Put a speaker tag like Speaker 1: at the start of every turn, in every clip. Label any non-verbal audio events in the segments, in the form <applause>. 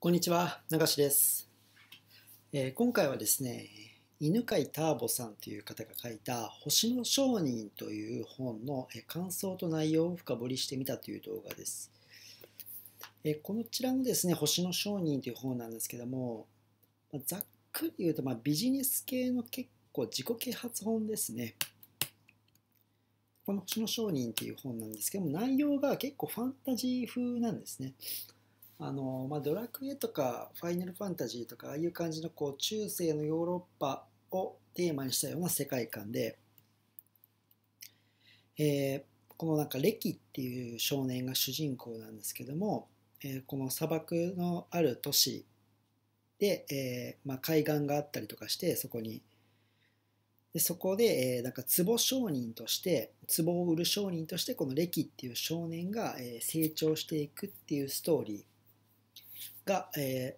Speaker 1: こんにちは、流しです、えー、今回はですね、犬飼ターボさんという方が書いた星の商人という本の感想と内容を深掘りしてみたという動画です。えー、こちらのですね、星の商人という本なんですけども、まざっくり言うと、まビジネス系の結構自己啓発本ですね。この星の商人という本なんですけども、内容が結構ファンタジー風なんですね。あのまあ、ドラクエとかファイナルファンタジーとかああいう感じのこう中世のヨーロッパをテーマにしたような世界観で、えー、このなんかレキっていう少年が主人公なんですけども、えー、この砂漠のある都市で、えー、まあ、海岸があったりとかしてそこにでそこで、えー、なんか壺商人として壺を売る商人としてこのレキっていう少年が、え成長していくっていうストーリーが、え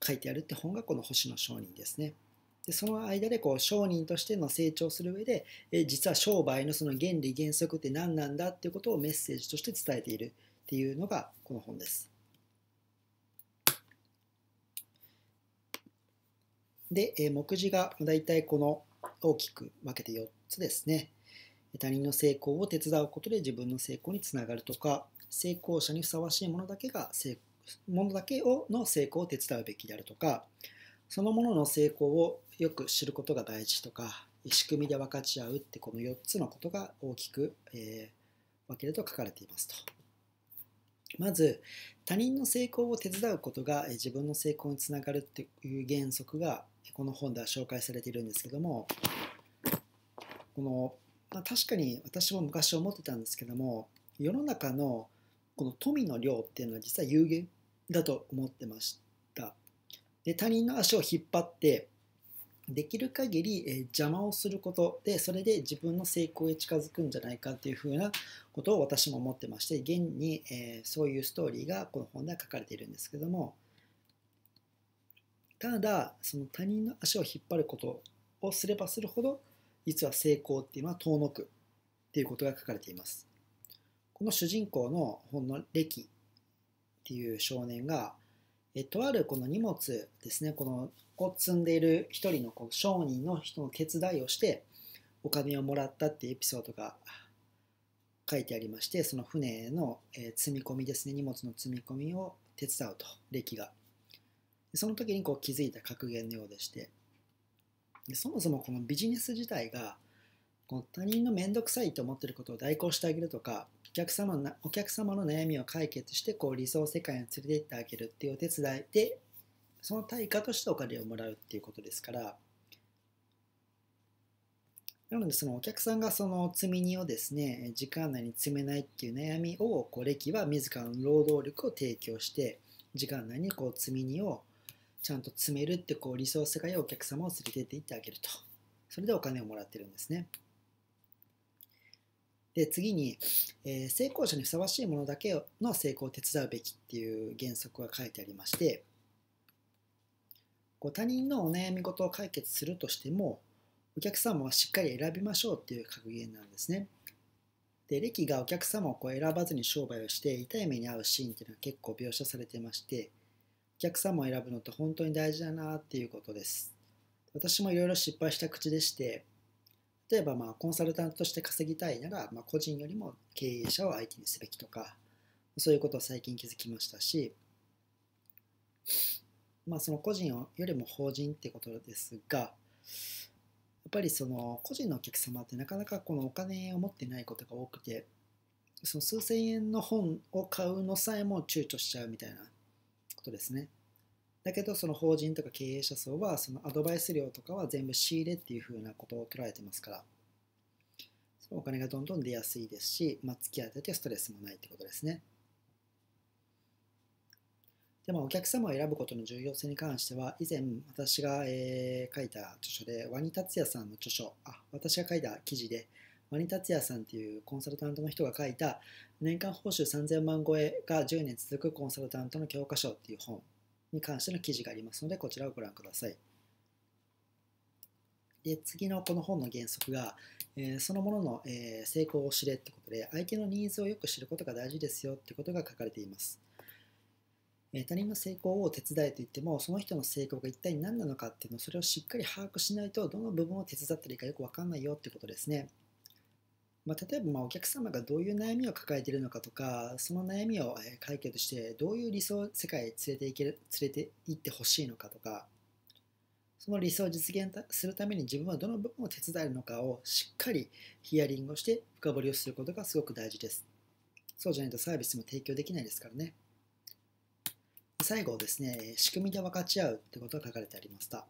Speaker 1: ー、書いてあるって本がこの星の商人ですね。でその間でこう商人としての成長する上で、え実は商売のその原理原則って何なんだっていうことをメッセージとして伝えているっていうのがこの本です。で、え目次が大体この大きく分けて4つですね。他人の成功を手伝うことで自分の成功につながるとか、成功者にふさわしいものだけが成功ものだけをの成功を手伝うべきであるとかそのものの成功をよく知ることが大事とか仕組みで分かち合うってこの4つのことが大きく、えー、分けると書かれていますと。まず他人の成功を手伝うことが自分の成功につながるっていう原則がこの本では紹介されているんですけどもこの、まあ、確かに私も昔思ってたんですけども世の中のこの富の量っていうのは実は有限だと思ってましたで他人の足を引っ張ってできる限り、え邪魔をすることでそれで自分の成功へ近づくんじゃないかというふうなことを私も思ってまして現に、えそういうストーリーがこの本では書かれているんですけどもただその他人の足を引っ張ることをすればするほど実は成功っていうのは遠のくっていうことが書かれています。この主人公の本の歴っていう少年が、えとあるこの荷物ですね、このを積んでいる一人のこう商人の人の手伝いをして、お金をもらったっていうエピソードが書いてありまして、その船の、え積み込みですね、荷物の積み込みを手伝うと、歴キが。その時にこう気づいた格言のようでして、そもそもこのビジネス自体が、こ他人の面倒くさいと思ってることを代行してあげるとか、お客様のお客様の悩みを解決してこう理想世界に連れて行ってあげるっていうお手伝いでその対価としてお金をもらうっていうことですからなのでそのお客さんがその積み荷をですね時間内に積めないっていう悩みをこう歴は自らの労働力を提供して時間内にこう積み荷をちゃんと詰めるってこう理想世界をお客様を連れてっていってあげるとそれでお金をもらってるんですね。で次に、えー、成功者にふさわしいものだけの成功を手伝うべきっていう原則が書いてありましてこう他人のお悩み事を解決するとしてもお客様はしっかり選びましょうっていう格言なんですね。で歴がお客様をこう選ばずに商売をして痛い目に遭うシーンっていうのは結構描写されてましてお客様を選ぶのって本当に大事だなっていうことです。私もいろいろ失敗した口でして例えばまあコンサルタントとして稼ぎたいなら、まあ、個人よりも経営者を相手にすべきとかそういうことを最近気づきましたし、まあ、その個人よりも法人ってことですがやっぱりその個人のお客様ってなかなかこのお金を持ってないことが多くてその数千円の本を買うのさえも躊躇しちゃうみたいなことですね。だけどその法人とか経営者層はそのアドバイス料とかは全部仕入れっていうふうなことを捉えてますからお金がどんどん出やすいですし、まあ、付き合っててストレスもないってことですね。でも、お客様を選ぶことの重要性に関しては以前私が、えー、書いた著書でワニ達也さんの著書あ私が書いた記事でワニ達也さんっていうコンサルタントの人が書いた年間報酬3000万超えが10年続くコンサルタントの教科書っていう本に関しての記事がありますので、こちらをご覧ください。で次のこの本の原則が、えー、そのものの、えー、成功を知れってことで、相手のニーズをよく知ることが大事ですよってことが書かれています。え他人の成功を手伝えと言っても、その人の成功が一体何なのかっていうのを、それをしっかり把握しないと、どの部分を手伝ったらいいかよくわかんないよってことですね。まあ、例えばまあお客様がどういう悩みを抱えているのかとかその悩みを解決してどういう理想世界へ連れていける連れて行ってほしいのかとかその理想を実現するために自分はどの部分を手伝えるのかをしっかりヒアリングをして深掘りをすることがすごく大事ですそうじゃないとサービスも提供できないですからね最後ですね仕組みで分かち合うってことが書かれてありました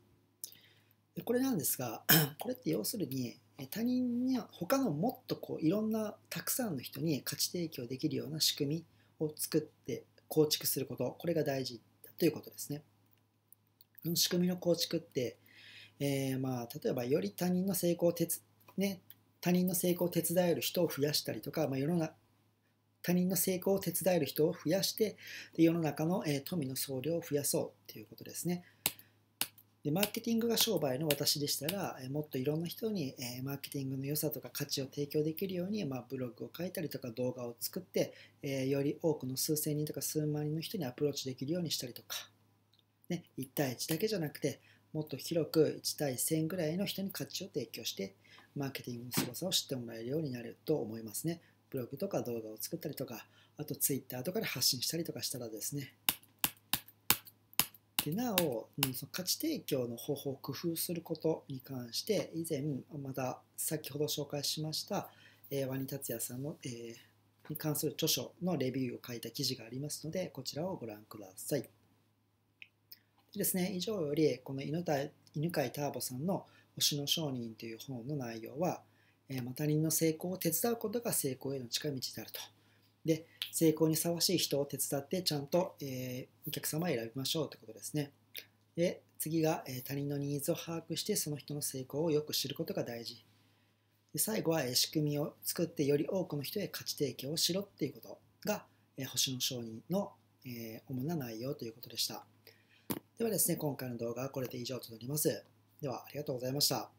Speaker 1: これなんですが <clears throat> これって要するに他人には他のもっとこういろんなたくさんの人に価値提供できるような仕組みを作って構築することこれが大事だということですね。仕組みの構築って、えー、まあ例えばより他人の成功を手ね、他人の成功を手伝える人を増やしたりとか、まあ、世の中他人の成功を手伝える人を増やしてで世の中の、えー、富の総量を増やそうということですね。でマーケティングが商売の私でしたら、もっといろんな人に、えマーケティングの良さとか価値を提供できるように、まあ、ブログを書いたりとか動画を作って、えより多くの数千人とか数万人の人にアプローチできるようにしたりとか、ね、1対1だけじゃなくて、もっと広く1対1000ぐらいの人に価値を提供して、マーケティングの凄さを知ってもらえるようになると思いますね。ブログとか動画を作ったりとか、あと Twitter とかで発信したりとかしたらですね、でなお、うん、その価値提供の方法を工夫することに関して以前また先ほど紹介しました、えー、ワニ達也さんの、えー、に関する著書のレビューを書いた記事がありますのでこちらをご覧ください。でですね、以上よりこの犬犬飼ターボさんの「推しの商人」という本の内容は、えー、また人の成功を手伝うことが成功への近道であると。で、成功にふさわしい人を手伝ってちゃんと、えー、お客様を選びましょうということですね。で、次が、えー、他人のニーズを把握してその人の成功をよく知ることが大事。で最後は、えー、仕組みを作ってより多くの人へ価値提供をしろっていうことが、えー、星野商人の、え主な内容ということでした。ではですね、今回の動画はこれで以上となります。では、ありがとうございました。